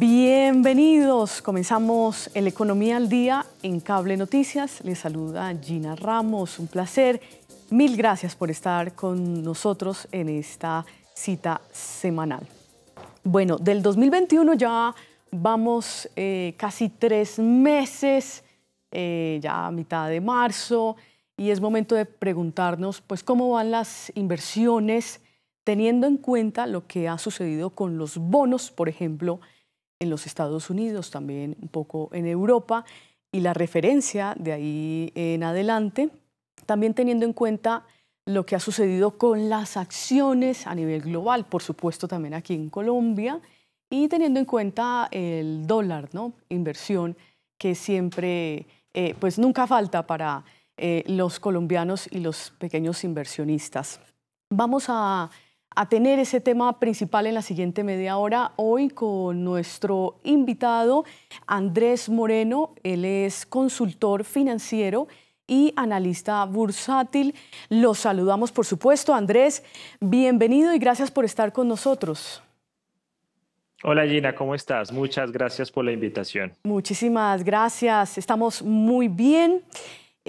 Bienvenidos, comenzamos el Economía al Día en Cable Noticias. Les saluda Gina Ramos, un placer. Mil gracias por estar con nosotros en esta cita semanal. Bueno, del 2021 ya vamos eh, casi tres meses, eh, ya a mitad de marzo, y es momento de preguntarnos, pues, cómo van las inversiones teniendo en cuenta lo que ha sucedido con los bonos, por ejemplo, en los Estados Unidos, también un poco en Europa, y la referencia de ahí en adelante, también teniendo en cuenta lo que ha sucedido con las acciones a nivel global, por supuesto también aquí en Colombia, y teniendo en cuenta el dólar, ¿no? Inversión que siempre, eh, pues nunca falta para eh, los colombianos y los pequeños inversionistas. Vamos a a tener ese tema principal en la siguiente media hora. Hoy con nuestro invitado Andrés Moreno, él es consultor financiero y analista bursátil. Los saludamos, por supuesto. Andrés, bienvenido y gracias por estar con nosotros. Hola Gina, ¿cómo estás? Muchas gracias por la invitación. Muchísimas gracias, estamos muy bien.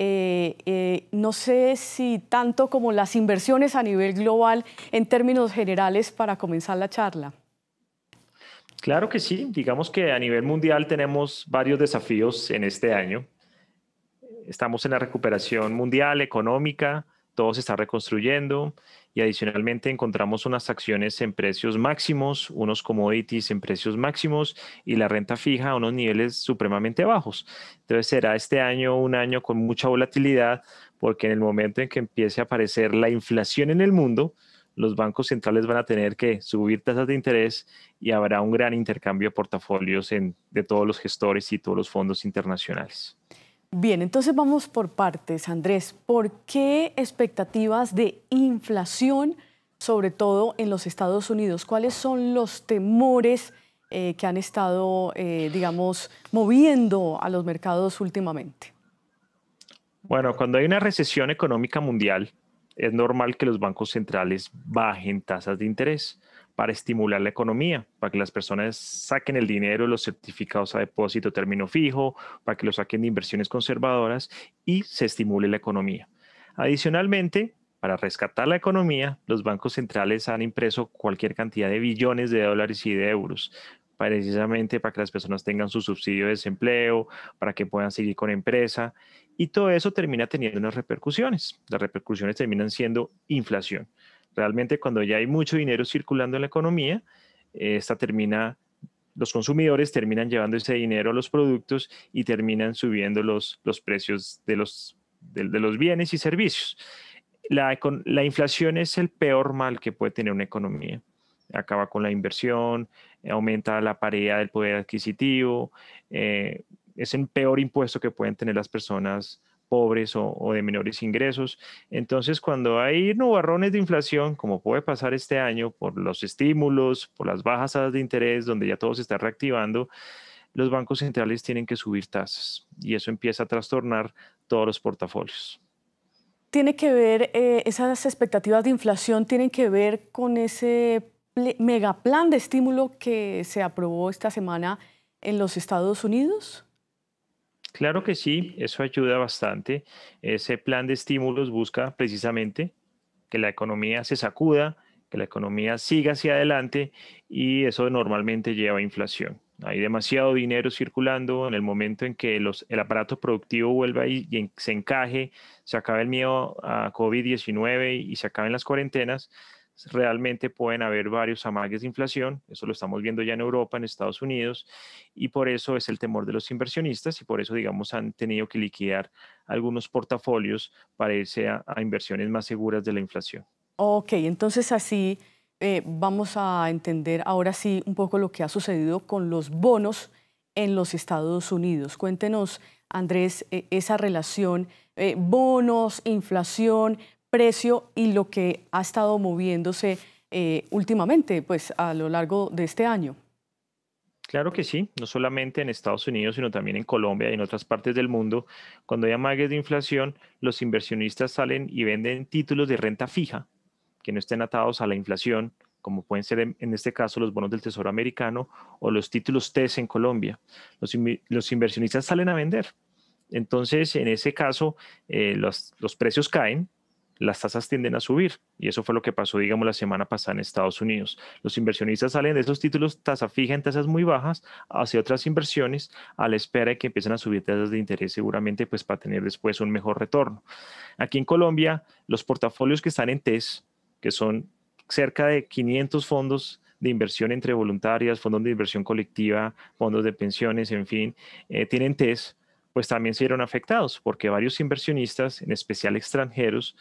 Eh, eh, no sé si tanto como las inversiones a nivel global en términos generales para comenzar la charla. Claro que sí, digamos que a nivel mundial tenemos varios desafíos en este año. Estamos en la recuperación mundial, económica, todo se está reconstruyendo adicionalmente encontramos unas acciones en precios máximos, unos commodities en precios máximos y la renta fija a unos niveles supremamente bajos. Entonces será este año un año con mucha volatilidad porque en el momento en que empiece a aparecer la inflación en el mundo, los bancos centrales van a tener que subir tasas de interés y habrá un gran intercambio de portafolios de todos los gestores y todos los fondos internacionales. Bien, entonces vamos por partes, Andrés. ¿Por qué expectativas de inflación, sobre todo en los Estados Unidos? ¿Cuáles son los temores eh, que han estado, eh, digamos, moviendo a los mercados últimamente? Bueno, cuando hay una recesión económica mundial, es normal que los bancos centrales bajen tasas de interés para estimular la economía, para que las personas saquen el dinero, los certificados a depósito, término fijo, para que lo saquen de inversiones conservadoras y se estimule la economía. Adicionalmente, para rescatar la economía, los bancos centrales han impreso cualquier cantidad de billones de dólares y de euros, precisamente para que las personas tengan su subsidio de desempleo, para que puedan seguir con empresa, y todo eso termina teniendo unas repercusiones. Las repercusiones terminan siendo inflación Realmente cuando ya hay mucho dinero circulando en la economía, eh, esta termina, los consumidores terminan llevando ese dinero a los productos y terminan subiendo los, los precios de los, de, los bienes y servicios. La, la, inflación es el peor mal que puede tener una economía. Acaba con la inversión, eh, aumenta la paridad del poder adquisitivo, eh, es el peor impuesto que pueden tener las personas pobres o, de menores ingresos. Entonces, cuando hay nubarrones de inflación, como puede pasar este año por los estímulos, por las bajas tasas de interés, donde ya todo se está reactivando, los bancos centrales tienen que subir tasas y eso empieza a trastornar todos los portafolios. Tiene que ver, eh, esas expectativas de inflación tienen que ver con ese megaplan de estímulo que se aprobó esta semana en los Estados Unidos? Claro que sí, eso ayuda bastante. Ese plan de estímulos busca precisamente que la economía se sacuda, que la economía siga hacia adelante y eso normalmente lleva a inflación. Hay demasiado dinero circulando en el momento en que los, el aparato productivo vuelva y, se encaje, se acabe el miedo a COVID-19 y se acaben las cuarentenas, realmente pueden haber varios amagues de inflación, eso lo estamos viendo ya en Europa, en Estados Unidos, y por eso es el temor de los inversionistas y por eso, digamos, han tenido que liquidar algunos portafolios para irse a, inversiones más seguras de la inflación. Ok, entonces así eh, vamos a entender ahora sí un poco lo que ha sucedido con los bonos en los Estados Unidos. Cuéntenos, Andrés, e, esa relación, eh, bonos, inflación, precio y lo que ha estado moviéndose eh, últimamente, pues a lo largo de este año? Claro que sí, no solamente en Estados Unidos, sino también en Colombia y en otras partes del mundo. Cuando hay amagues de inflación, los inversionistas salen y venden títulos de renta fija que no estén atados a la inflación, como pueden ser en, este caso los bonos del Tesoro americano o los títulos TES en Colombia. Los, inversionistas salen a vender. Entonces, en ese caso, eh, los, los precios caen, las tasas tienden a subir. Y eso fue lo que pasó, digamos, la semana pasada en Estados Unidos. Los inversionistas salen de esos títulos tasa fija en tasas muy bajas hacia otras inversiones a la espera de que empiecen a subir tasas de interés seguramente pues para tener después un mejor retorno. Aquí en Colombia, los portafolios que están en TES, que son cerca de 500 fondos de inversión entre voluntarias, fondos de inversión colectiva, fondos de pensiones, en fin, eh, tienen TES, pues también se vieron afectados porque varios inversionistas, en especial extranjeros,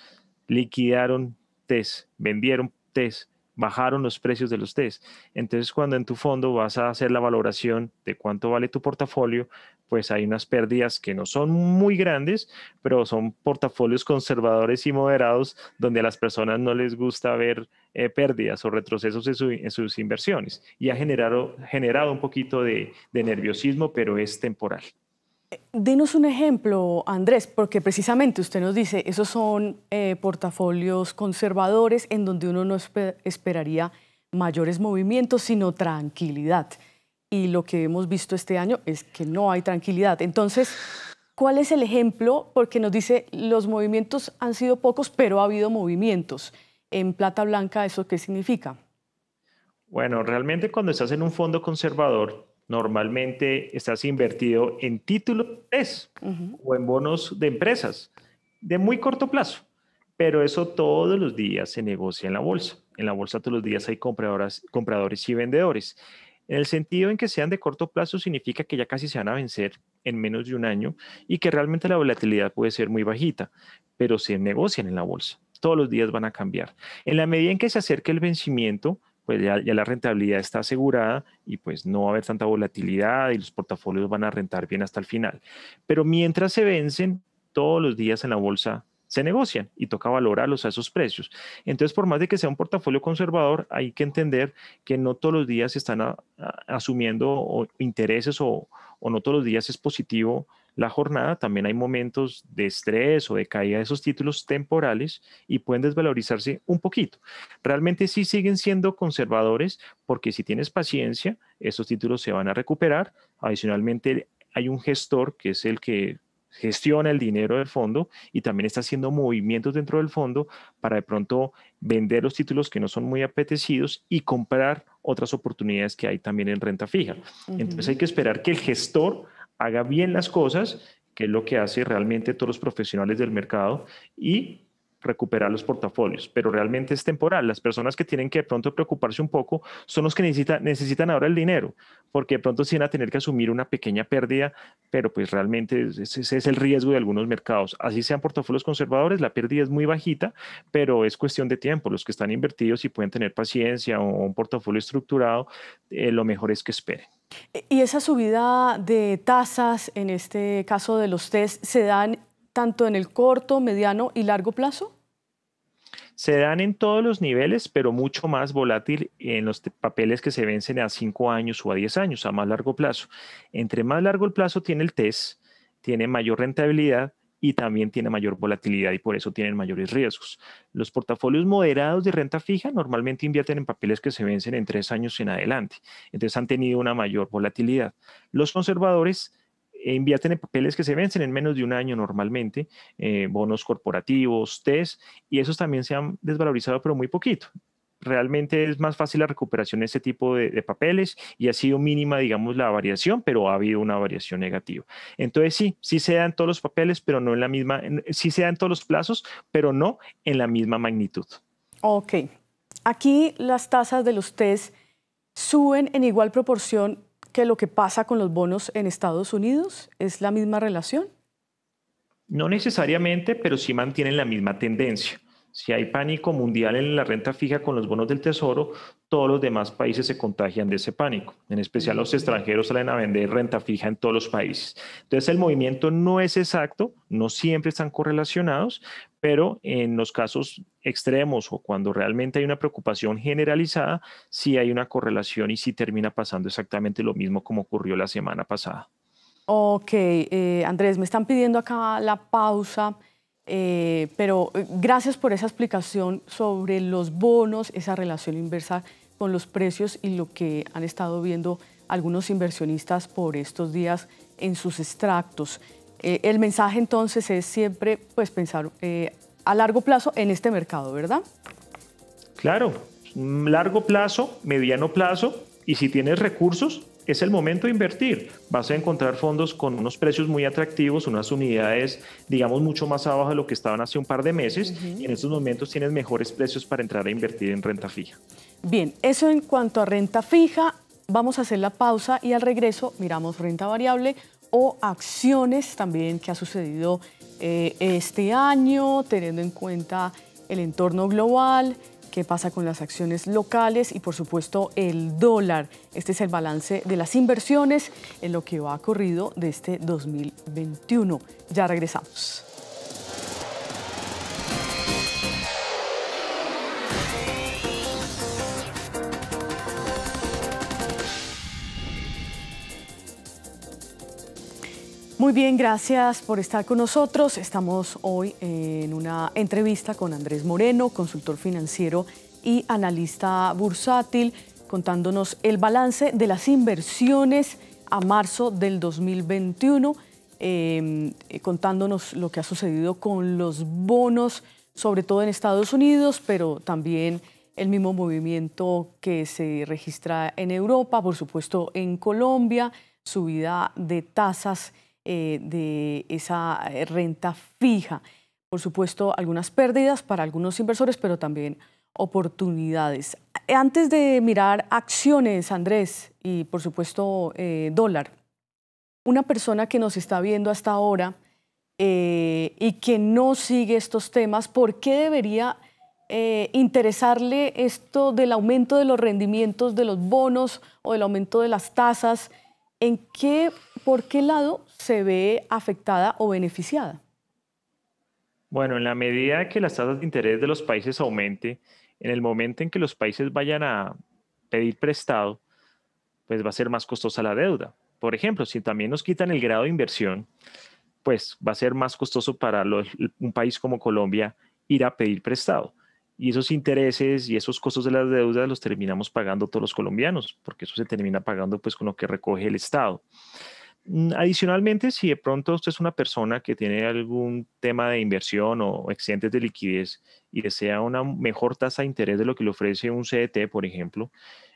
liquidaron test, vendieron test, bajaron los precios de los test. Entonces, cuando en tu fondo vas a hacer la valoración de cuánto vale tu portafolio, pues hay unas pérdidas que no son muy grandes, pero son portafolios conservadores y moderados donde a las personas no les gusta ver eh, pérdidas o retrocesos en, sus inversiones. Y ha generado, generado un poquito de nerviosismo, pero es temporal. Denos un ejemplo, Andrés, porque precisamente usted nos dice, esos son eh, portafolios conservadores en donde uno no esperaría mayores movimientos, sino tranquilidad. Y lo que hemos visto este año es que no hay tranquilidad. Entonces, ¿cuál es el ejemplo? Porque nos dice, los movimientos han sido pocos, pero ha habido movimientos. En plata blanca, ¿eso qué significa? Bueno, realmente cuando estás en un fondo conservador, normalmente estás invertido en títulos es o en bonos de empresas de muy corto plazo, pero eso todos los días se negocia en la bolsa. En la bolsa todos los días hay compradores y vendedores. En el sentido en que sean de corto plazo significa que ya casi se van a vencer en menos de un año y que realmente la volatilidad puede ser muy bajita, pero se negocian en la bolsa. Todos los días van a cambiar. En la medida en que se acerque el vencimiento, pues ya, la rentabilidad está asegurada y pues no va a haber tanta volatilidad y los portafolios van a rentar bien hasta el final. Pero mientras se vencen, todos los días en la bolsa se negocian y toca valorarlos a esos precios. Entonces, por más de que sea un portafolio conservador, hay que entender que no todos los días se están ah, asumiendo intereses o, o no todos los días es positivo la jornada, también hay momentos de estrés o de caída de esos títulos temporales y pueden desvalorizarse un poquito. Realmente sí siguen siendo conservadores porque si tienes paciencia, esos títulos se van a recuperar. Adicionalmente, hay un gestor que es el que gestiona el dinero del fondo y también está haciendo movimientos dentro del fondo para de pronto vender los títulos que no son muy apetecidos y comprar otras oportunidades que hay también en renta fija. Entonces hay que esperar que el gestor haga bien las cosas, que es lo que hace realmente todos los profesionales del mercado, y recuperar los portafolios, pero realmente es temporal. Las personas que tienen que de pronto preocuparse un poco son los que necesitan, necesitan ahora el dinero, porque de pronto sí van a tener que asumir una pequeña pérdida, pero pues realmente ese, es el riesgo de algunos mercados. Así sean portafolios conservadores, la pérdida es muy bajita, pero es cuestión de tiempo. Los que están invertidos y pueden tener paciencia o un portafolio estructurado, eh, lo mejor es que esperen. ¿Y esa subida de tasas, en este caso de los test, se dan tanto en el corto, mediano y largo plazo? Se dan en todos los niveles, pero mucho más volátil en los papeles que se vencen a 5 años o a 10 años, a más largo plazo. Entre más largo el plazo tiene el test, tiene mayor rentabilidad y también tiene mayor volatilidad y por eso tienen mayores riesgos. Los portafolios moderados de renta fija normalmente invierten en papeles que se vencen en 3 años en adelante, entonces han tenido una mayor volatilidad. Los conservadores invierten papeles que se vencen en menos de un año normalmente, eh, bonos corporativos, test, y esos también se han desvalorizado, pero muy poquito. Realmente es más fácil la recuperación de este tipo de, papeles y ha sido mínima, digamos, la variación, pero ha habido una variación negativa. Entonces, sí, sí se dan todos los papeles, pero no en la misma, sí se dan todos los plazos, pero no en la misma magnitud. Ok. Aquí las tasas de los TES suben en igual proporción que lo que pasa con los bonos en Estados Unidos es la misma relación? No necesariamente, pero sí mantienen la misma tendencia. Si hay pánico mundial en la renta fija con los bonos del tesoro, todos los demás países se contagian de ese pánico. En especial los extranjeros salen a vender renta fija en todos los países. Entonces el movimiento no es exacto, no siempre están correlacionados, pero en los casos extremos o cuando realmente hay una preocupación generalizada, sí hay una correlación y sí termina pasando exactamente lo mismo como ocurrió la semana pasada. Ok, eh, Andrés, me están pidiendo acá la pausa eh, pero eh, gracias por esa explicación sobre los bonos, esa relación inversa con los precios y lo que han estado viendo algunos inversionistas por estos días en sus extractos. Eh, el mensaje entonces es siempre pues, pensar a largo plazo en este mercado, ¿verdad? Claro, mm, largo plazo, mediano plazo, y si tienes recursos, es el momento de invertir. Vas a encontrar fondos con unos precios muy atractivos, unas unidades, digamos, mucho más abajo de lo que estaban hace un par de meses. Y en estos momentos tienes mejores precios para entrar a invertir en renta fija. Bien, eso en cuanto a renta fija. Vamos a hacer la pausa y al regreso miramos renta variable o acciones también que ha sucedido eh, este año, teniendo en cuenta el entorno global, qué pasa con las acciones locales y por supuesto el dólar. Este es el balance de las inversiones en lo que va ocurrido de este 2021. Ya regresamos. Muy bien, gracias por estar con nosotros. Estamos hoy en una entrevista con Andrés Moreno, consultor financiero y analista bursátil, contándonos el balance de las inversiones a marzo del 2021, eh, eh, contándonos lo que ha sucedido con los bonos, sobre todo en Estados Unidos, pero también el mismo movimiento que se registra en Europa, por supuesto en Colombia, subida de tasas eh, de esa eh, renta fija. Por supuesto, algunas pérdidas para algunos inversores, pero también oportunidades. Eh, antes de mirar acciones, Andrés, y por supuesto dólar, una persona que nos está viendo hasta ahora y que no sigue estos temas, ¿por qué debería interesarle esto del aumento de los rendimientos de los bonos o del aumento de las tasas? ¿En qué, por qué lado se ve afectada o beneficiada? Bueno, en la medida que las tasas de interés de los países aumente, en el momento en que los países vayan a pedir prestado, pues va a ser más costosa la deuda. Por ejemplo, si también nos quitan el grado de inversión, pues va a ser más costoso para un país como Colombia ir a pedir prestado. Y esos intereses y esos costos de las deudas los terminamos pagando todos los colombianos, porque eso se termina pagando pues con lo que recoge el Estado. Mm, adicionalmente, si de pronto usted es una persona que tiene algún tema de inversión o excedentes de liquidez y desea una mejor tasa de interés de lo que le ofrece un CDT, por ejemplo,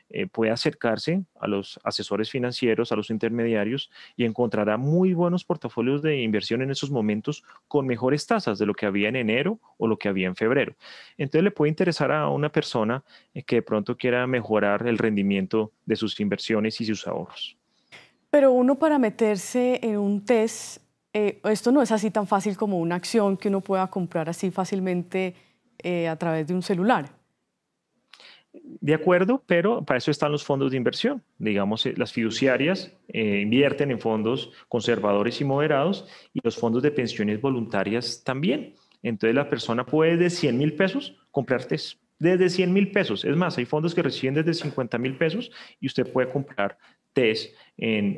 eh, puede acercarse a los asesores financieros, a los intermediarios y encontrará muy buenos portafolios de inversión en esos momentos con mejores tasas de lo que había en enero o lo que había en febrero. Entonces le puede interesar a una persona eh, que de pronto quiera mejorar el rendimiento de sus inversiones y sus ahorros. Pero uno para meterse en un test, eh, esto no es así tan fácil como una acción que uno pueda comprar así fácilmente eh, a través de un celular. De acuerdo, pero para eso están los fondos de inversión. Digamos, eh, las fiduciarias invierten en fondos conservadores y moderados y los fondos de pensiones voluntarias también. Entonces la persona puede de 100 mil pesos comprar test. Desde 100 mil pesos. Es más, hay fondos que reciben desde 50 mil pesos y usted puede comprar test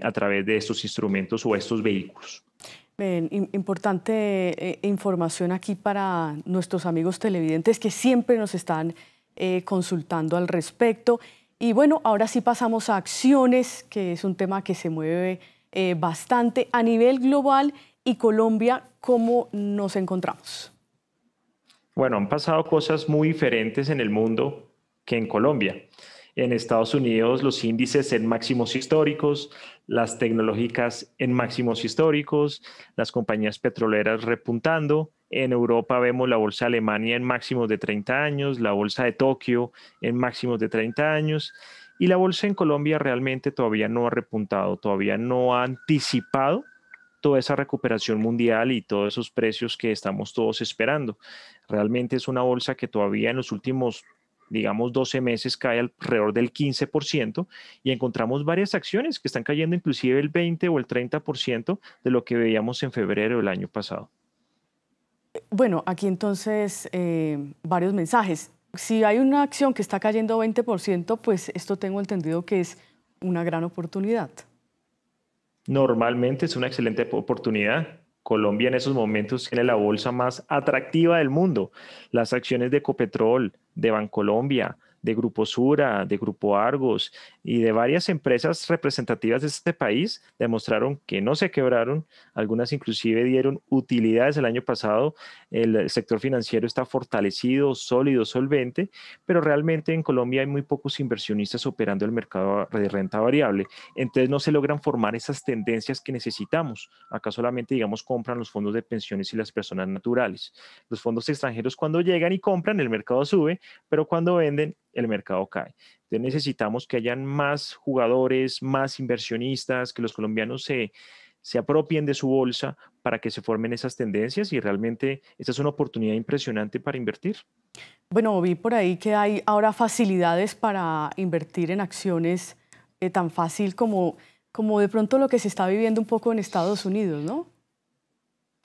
a través de estos instrumentos o estos vehículos. importante eh, información aquí para nuestros amigos televidentes que siempre nos están eh, consultando al respecto. Y bueno, ahora sí pasamos a acciones, que es un tema que se mueve eh, bastante a nivel global y Colombia, ¿cómo nos encontramos? Bueno, han pasado cosas muy diferentes en el mundo que en Colombia. En Estados Unidos los índices en máximos históricos, las tecnológicas en máximos históricos, las compañías petroleras repuntando. En Europa vemos la bolsa de Alemania en máximos de 30 años, la bolsa de Tokio en máximos de 30 años y la bolsa en Colombia realmente todavía no ha repuntado, todavía no ha anticipado toda esa recuperación mundial y todos esos precios que estamos todos esperando. Realmente es una bolsa que todavía en los últimos digamos 12 meses cae alrededor del 15% y encontramos varias acciones que están cayendo inclusive el 20 o el 30% de lo que veíamos en febrero del año pasado. Bueno, aquí entonces eh, varios mensajes. Si hay una acción que está cayendo 20%, pues esto tengo entendido que es una gran oportunidad. Normalmente es una excelente oportunidad. Colombia en esos momentos tiene la bolsa más atractiva del mundo. Las acciones de Ecopetrol, de Bancolombia, de Grupo Sura, de Grupo Argos y de varias empresas representativas de este país demostraron que no se quebraron, algunas inclusive dieron utilidades el año pasado, el, sector financiero está fortalecido, sólido, solvente, pero realmente en Colombia hay muy pocos inversionistas operando el mercado de renta variable, entonces no se logran formar esas tendencias que necesitamos. Acá solamente, digamos, compran los fondos de pensiones y las personas naturales. Los fondos extranjeros cuando llegan y compran, el mercado sube, pero cuando venden, el mercado cae. Entonces necesitamos que hayan más jugadores, más inversionistas, que los colombianos se, apropien de su bolsa para que se formen esas tendencias y realmente esta es una oportunidad impresionante para invertir. Bueno, vi por ahí que hay ahora facilidades para invertir en acciones eh, tan fácil como, como de pronto lo que se está viviendo un poco en Estados Unidos, ¿no?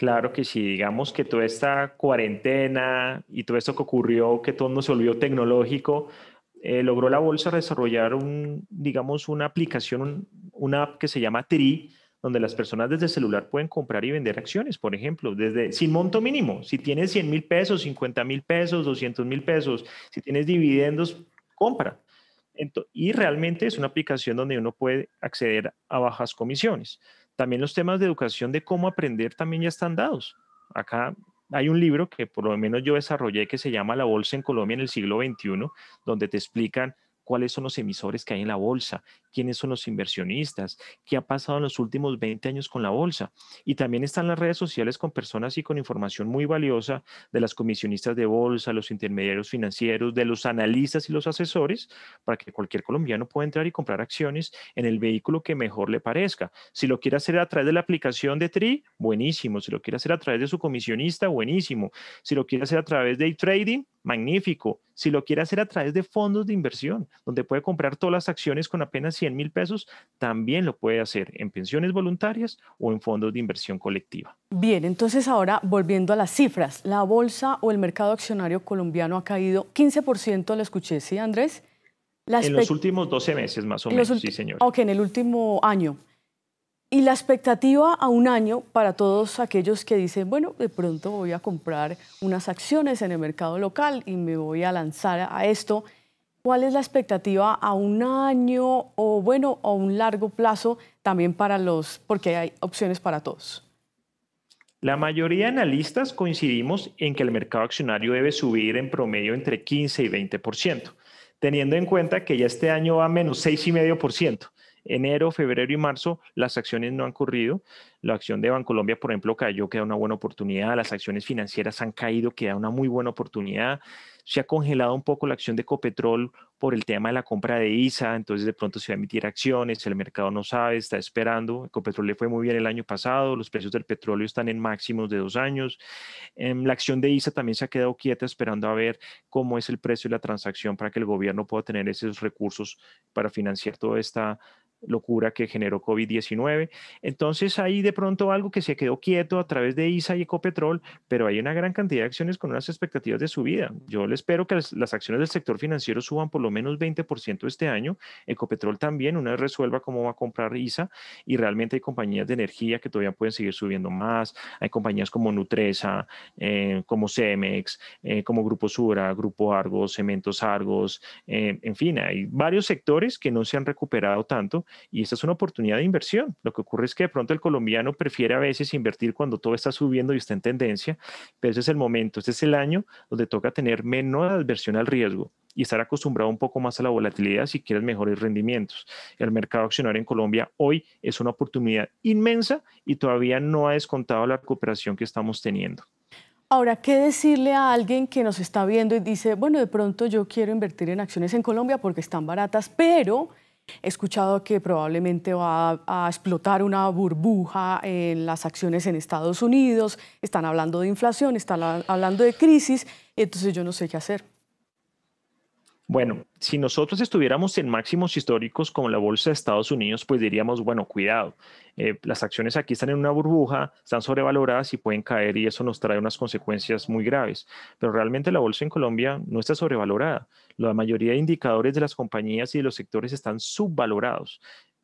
Claro que si digamos que toda esta cuarentena y todo esto que ocurrió, que todo nos volvió tecnológico, eh, logró la bolsa desarrollar un, digamos, una aplicación, una app que se llama TRI, donde las personas desde celular pueden comprar y vender acciones, por ejemplo, desde sin monto mínimo. Si tienes 100 mil pesos, 50 mil pesos, 200 mil pesos, si tienes dividendos, compra. y realmente es una aplicación donde uno puede acceder a bajas comisiones. También los temas de educación de cómo aprender también ya están dados. Acá hay un libro que por lo menos yo desarrollé que se llama La Bolsa en Colombia en el siglo XXI, donde te explican cuáles son los emisores que hay en la bolsa, quiénes son los inversionistas, qué ha pasado en los últimos 20 años con la bolsa. Y también están las redes sociales con personas y con información muy valiosa de las comisionistas de bolsa, los intermediarios financieros, de los analistas y los asesores, para que cualquier colombiano pueda entrar y comprar acciones en el vehículo que mejor le parezca. Si lo quiere hacer a través de la aplicación de TRI, buenísimo. Si lo quiere hacer a través de su comisionista, buenísimo. Si lo quiere hacer a través de trading, magnífico. Si lo quiere hacer a través de fondos de inversión, donde puede comprar todas las acciones con apenas 100 mil pesos, también lo puede hacer en pensiones voluntarias o en fondos de inversión colectiva. Bien, entonces ahora volviendo a las cifras, la bolsa o el mercado accionario colombiano ha caído 15%, lo escuché, ¿sí, Andrés? en los últimos 12 meses más o menos, sí, señor. Ok, en el último año. Y la expectativa a un año para todos aquellos que dicen, bueno, de pronto voy a comprar unas acciones en el mercado local y me voy a lanzar a esto. ¿Cuál es la expectativa a un año o, bueno, a un largo plazo también para los, porque hay opciones para todos? La mayoría de analistas coincidimos en que el mercado accionario debe subir en promedio entre 15 y 20%, teniendo en cuenta que ya este año va a menos 6,5% enero, febrero y marzo las acciones no han corrido. La acción de Bancolombia, por ejemplo, cayó, queda una buena oportunidad. Las acciones financieras han caído, queda una muy buena oportunidad. Se ha congelado un poco la acción de Copetrol por el tema de la compra de ISA, entonces de pronto se va a emitir acciones, el mercado no sabe, está esperando. Copetrol le fue muy bien el año pasado, los precios del petróleo están en máximos de dos años. Em, la acción de ISA también se ha quedado quieta esperando a ver cómo es el precio de la transacción para que el gobierno pueda tener esos recursos para financiar toda esta locura que generó COVID-19. Entonces ahí de pronto algo que se quedó quieto a través de ISA y Ecopetrol, pero hay una gran cantidad de acciones con unas expectativas de subida. Yo le espero que las, acciones del sector financiero suban por lo menos 20% este año. Ecopetrol también, una vez resuelva cómo va a comprar ISA y realmente hay compañías de energía que todavía pueden seguir subiendo más. Hay compañías como Nutresa, eh, como Cemex, eh, como Grupo Sura, Grupo Argos, Cementos Argos, eh, en fin, hay varios sectores que no se han recuperado tanto y esta es una oportunidad de inversión. Lo que ocurre es que de pronto el colombiano prefiere a veces invertir cuando todo está subiendo y está en tendencia, pero ese es el momento, este es el año donde toca tener menos adversión al riesgo y estar acostumbrado un poco más a la volatilidad si quieres mejores rendimientos. El mercado accionario en Colombia hoy es una oportunidad inmensa y todavía no ha descontado la recuperación que estamos teniendo. Ahora, ¿qué decirle a alguien que nos está viendo y dice, bueno, de pronto yo quiero invertir en acciones en Colombia porque están baratas, pero He escuchado que probablemente va a explotar una burbuja en las acciones en Estados Unidos, están hablando de inflación, están hablando de crisis, entonces yo no sé qué hacer. Bueno, si nosotros estuviéramos en máximos históricos como la bolsa de Estados Unidos, pues diríamos, bueno, cuidado, eh, las acciones aquí están en una burbuja, están sobrevaloradas y pueden caer y eso nos trae unas consecuencias muy graves. Pero realmente la bolsa en Colombia no está sobrevalorada. La mayoría de indicadores de las compañías y de los sectores están subvalorados.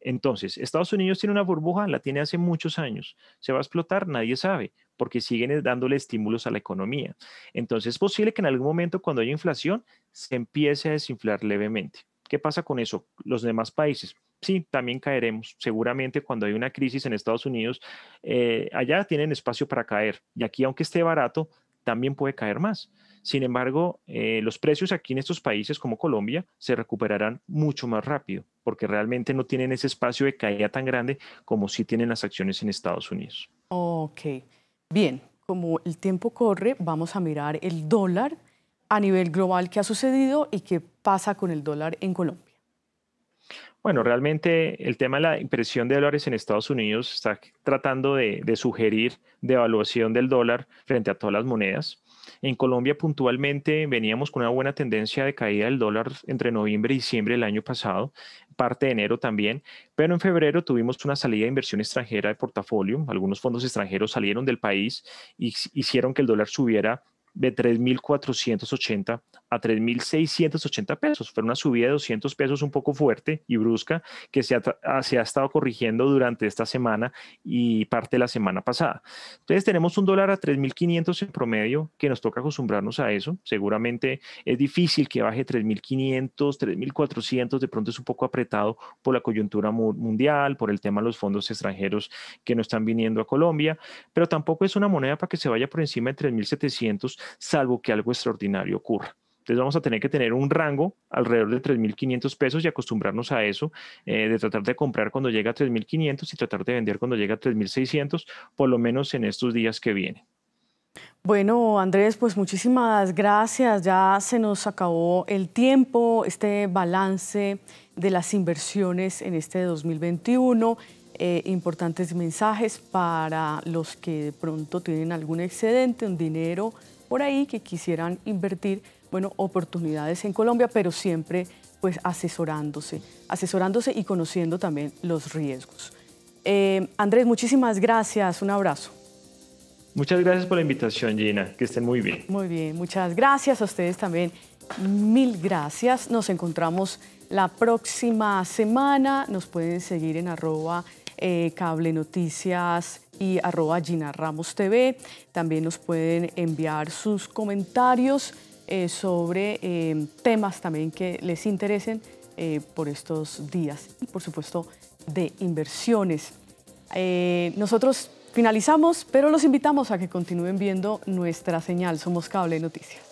Entonces, Estados Unidos tiene una burbuja, la tiene hace muchos años. ¿Se va a explotar? Nadie sabe, porque siguen eh, dándole estímulos a la economía. Entonces, es posible que en algún momento, cuando haya inflación, se empiece a desinflar levemente. ¿Qué pasa con eso? Los demás países. Sí, también caeremos. Seguramente cuando hay una crisis en Estados Unidos, eh, allá tienen espacio para caer. Y aquí, aunque esté barato, también puede caer más. Sin embargo, eh, los precios aquí en estos países como Colombia se recuperarán mucho más rápido porque realmente no tienen ese espacio de caída tan grande como sí tienen las acciones en Estados Unidos. Ok, bien, como el tiempo corre, vamos a mirar el dólar a nivel global que ha sucedido y qué pasa con el dólar en Colombia. Bueno, realmente el tema de la impresión de dólares en Estados Unidos está tratando de, sugerir devaluación del dólar frente a todas las monedas. En Colombia puntualmente veníamos con una buena tendencia de caída del dólar entre noviembre y diciembre del año pasado, parte de enero también, pero en febrero tuvimos una salida de inversión extranjera de portafolio, algunos fondos extranjeros salieron del país y hicieron que el dólar subiera de 3.480 a 3.680 pesos. Fue una subida de 200 pesos un poco fuerte y brusca que se ha, ah, se ha estado corrigiendo durante esta semana y parte de la semana pasada. Entonces tenemos un dólar a 3.500 en promedio que nos toca acostumbrarnos a eso. Seguramente es difícil que baje 3.500, 3.400, de pronto es un poco apretado por la coyuntura mundial, por el tema de los fondos extranjeros que no están viniendo a Colombia, pero tampoco es una moneda para que se vaya por encima de 3.700 salvo que algo extraordinario ocurra. Entonces vamos a tener que tener un rango alrededor de 3.500 pesos y acostumbrarnos a eso, eh, de tratar de comprar cuando llega a 3.500 y tratar de vender cuando llega a 3.600, por lo menos en estos días que vienen. Bueno, Andrés, pues muchísimas gracias. Ya se nos acabó el tiempo, este balance de las inversiones en este 2021. Eh, importantes mensajes para los que de pronto tienen algún excedente, un dinero por ahí que quisieran invertir, bueno, oportunidades en Colombia, pero siempre pues asesorándose, asesorándose y conociendo también los riesgos. Eh, Andrés, muchísimas gracias, un abrazo. Muchas gracias por la invitación, Gina, que estén muy bien. Muy bien, muchas gracias a ustedes también. Mil gracias, nos encontramos la próxima semana, nos pueden seguir en arroba eh, Cable Noticias y arroba Gina Ramos TV. También nos pueden enviar sus comentarios eh, sobre eh, temas también que les interesen por estos días y por supuesto de inversiones. nosotros finalizamos, pero los invitamos a que continúen viendo nuestra señal. Somos Cable Noticias.